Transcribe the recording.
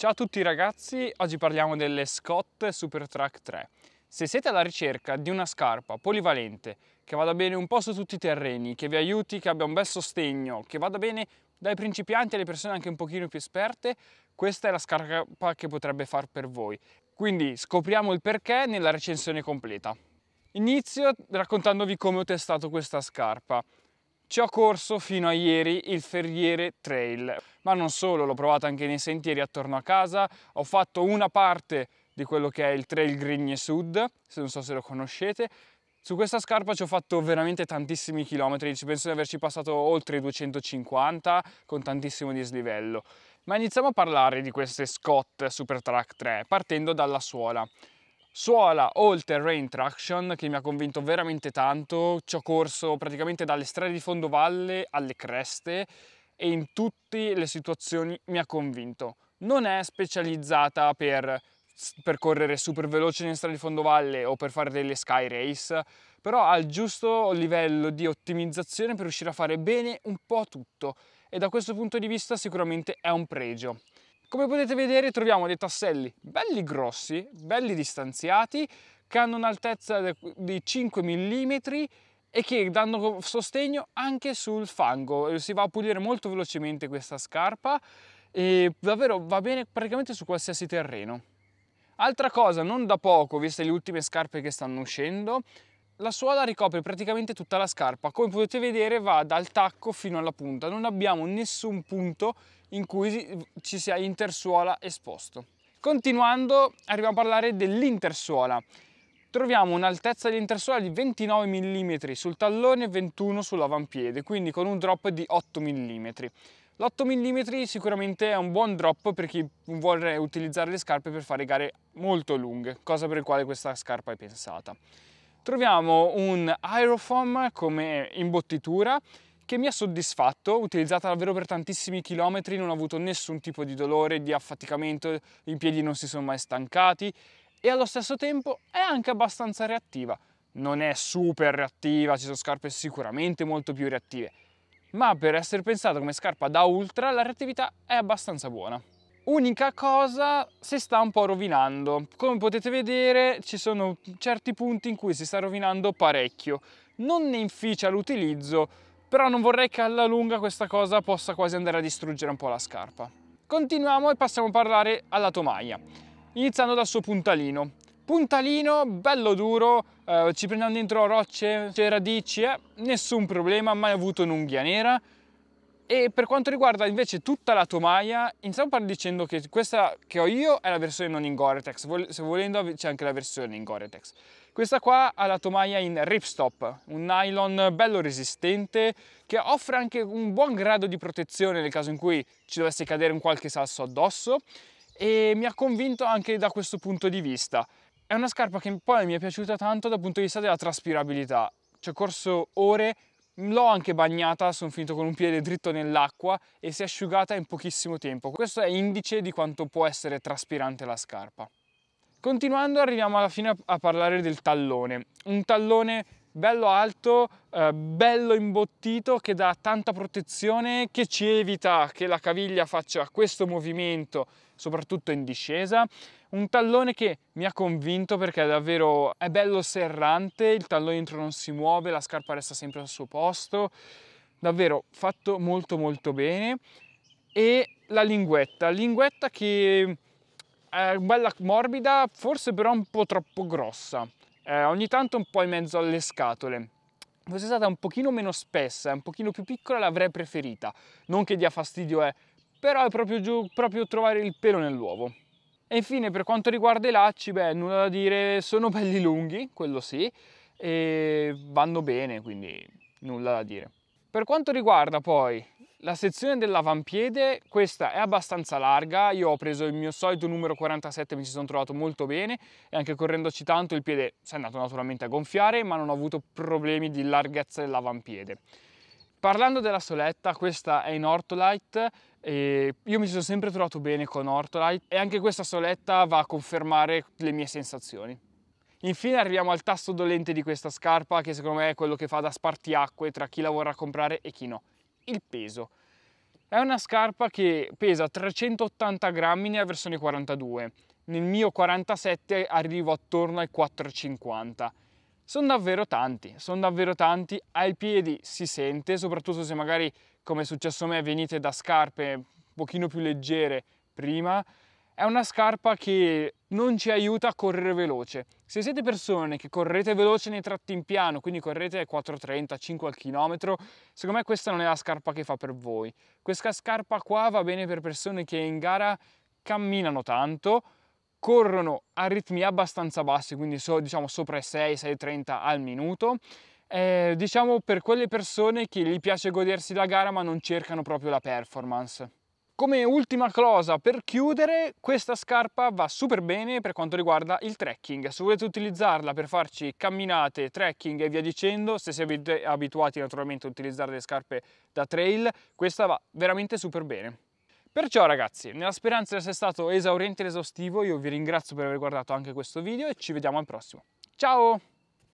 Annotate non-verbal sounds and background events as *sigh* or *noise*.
Ciao a tutti ragazzi, oggi parliamo delle Scott Supertrack 3. Se siete alla ricerca di una scarpa polivalente che vada bene un po' su tutti i terreni, che vi aiuti, che abbia un bel sostegno, che vada bene dai principianti alle persone anche un pochino più esperte, questa è la scarpa che potrebbe far per voi. Quindi scopriamo il perché nella recensione completa. Inizio raccontandovi come ho testato questa scarpa. Ci ho corso fino a ieri il Ferriere Trail, ma non solo, l'ho provato anche nei sentieri attorno a casa, ho fatto una parte di quello che è il Trail Grigne Sud, se non so se lo conoscete, su questa scarpa ci ho fatto veramente tantissimi chilometri, ci penso di averci passato oltre i 250 con tantissimo dislivello. Ma iniziamo a parlare di queste Scott Supertrack 3 partendo dalla suola. Suola All Terrain Traction che mi ha convinto veramente tanto, ci ho corso praticamente dalle strade di fondovalle alle creste e in tutte le situazioni mi ha convinto. Non è specializzata per, percorrere super veloce in strade di fondovalle o per fare delle sky race, però ha il giusto livello di ottimizzazione per riuscire a fare bene un po' tutto e da questo punto di vista sicuramente è un pregio. Come potete vedere troviamo dei tasselli belli grossi, belli distanziati, che hanno un'altezza di 5 mm e che danno sostegno anche sul fango. Eh, si va a pulire molto velocemente questa scarpa e davvero va bene praticamente su qualsiasi terreno. Altra cosa, non da poco, viste le ultime scarpe che stanno uscendo, la suola ricopre praticamente tutta la scarpa, come potete vedere va dal tacco fino alla punta, non abbiamo nessun punto in cui ci sia intersuola esposto. Continuando arriviamo a parlare dell'intersuola. Troviamo un'altezza di intersuola di 29 mm sul tallone e 21 sull'avampiede, quindi con un drop di 8 mm. L'8 mm sicuramente è un buon drop per chi vuole utilizzare le scarpe per fare gare molto lunghe, cosa per la quale questa scarpa è pensata. Troviamo un Aerofoam come imbottitura che mi ha soddisfatto, utilizzata davvero per tantissimi chilometri, non ho avuto nessun tipo di dolore, di affaticamento, i piedi non si sono mai stancati e allo stesso tempo è anche abbastanza reattiva. Non è super reattiva, ci sono scarpe sicuramente molto più reattive, ma per essere pensata come scarpa da ultra la reattività è abbastanza buona. Unica cosa si sta un po' rovinando. Come potete vedere ci sono certi punti in cui si sta rovinando parecchio. Non ne inficia l'utilizzo, però non vorrei che alla lunga questa cosa possa quasi andare a distruggere un po' la scarpa. Continuiamo e passiamo a parlare alla tomaia, iniziando dal suo puntalino. Puntalino bello duro, eh, ci prendiamo dentro rocce, cioè radici, eh, nessun problema, mai avuto un'unghia nera e per quanto riguarda invece tutta la tomaia, iniziamo dicendo che questa che ho io è la versione non in Gore-Tex, se volendo c'è anche la versione in Gore-Tex. Questa qua ha la tomaia in Ripstop, un nylon bello resistente che offre anche un buon grado di protezione nel caso in cui ci dovesse cadere un qualche sasso addosso e mi ha convinto anche da questo punto di vista. È una scarpa che poi mi è piaciuta tanto dal punto di vista della traspirabilità, ci ho corso ore L'ho anche bagnata, sono finito con un piede dritto nell'acqua e si è asciugata in pochissimo tempo. Questo è indice di quanto può essere traspirante la scarpa. Continuando arriviamo alla fine a parlare del tallone. Un tallone bello alto, eh, bello imbottito che dà tanta protezione che ci evita che la caviglia faccia questo movimento soprattutto in discesa. Un tallone che mi ha convinto perché è davvero è bello serrante, il tallone dentro non si muove, la scarpa resta sempre al suo posto. Davvero fatto molto molto bene. E la linguetta, linguetta che è bella morbida, forse però un po' troppo grossa eh, ogni tanto un po' in mezzo alle scatole fosse stata un pochino meno spessa, un pochino più piccola l'avrei preferita, non che dia fastidio è, eh. però è proprio, giù, proprio trovare il pelo nell'uovo. E infine per quanto riguarda i lacci, beh nulla da dire, sono *laughs* belli lunghi, quello sì, e vanno bene, quindi nulla da dire. Per quanto riguarda poi la sezione dell'avampiede, questa è abbastanza larga, io ho preso il mio solito numero 47, mi ci sono trovato molto bene e anche correndoci tanto il piede si è andato naturalmente a gonfiare ma non ho avuto problemi di larghezza dell'avampiede. Parlando della soletta, questa è in Ortolite, e io mi sono sempre trovato bene con Ortolite e anche questa soletta va a confermare le mie sensazioni. Infine arriviamo al tasto dolente di questa scarpa che secondo me è quello che fa da spartiacque tra chi la vorrà comprare e chi no il peso. È una scarpa che pesa 380 grammi nella versione 42, nel mio 47 arrivo attorno ai 450 sono davvero tanti, sono davvero tanti, ai piedi si sente, soprattutto se magari come è successo a me venite da scarpe un pochino più leggere prima, è una scarpa che non ci aiuta a correre veloce. Se siete persone che correte veloce nei tratti in piano, quindi correte ai 4,30, 5 al chilometro, secondo me questa non è la scarpa che fa per voi. Questa scarpa qua va bene per persone che in gara camminano tanto, corrono a ritmi abbastanza bassi, quindi so, diciamo sopra i 6-6,30 al minuto. Eh, diciamo per quelle persone che gli piace godersi la gara ma non cercano proprio la performance. Come ultima cosa per chiudere, questa scarpa va super bene per quanto riguarda il trekking. Se volete utilizzarla per farci camminate, trekking e via dicendo, se siete abituati naturalmente a utilizzare le scarpe da trail, questa va veramente super bene. Perciò ragazzi, nella speranza di essere stato esauriente ed esaustivo, io vi ringrazio per aver guardato anche questo video e ci vediamo al prossimo. Ciao!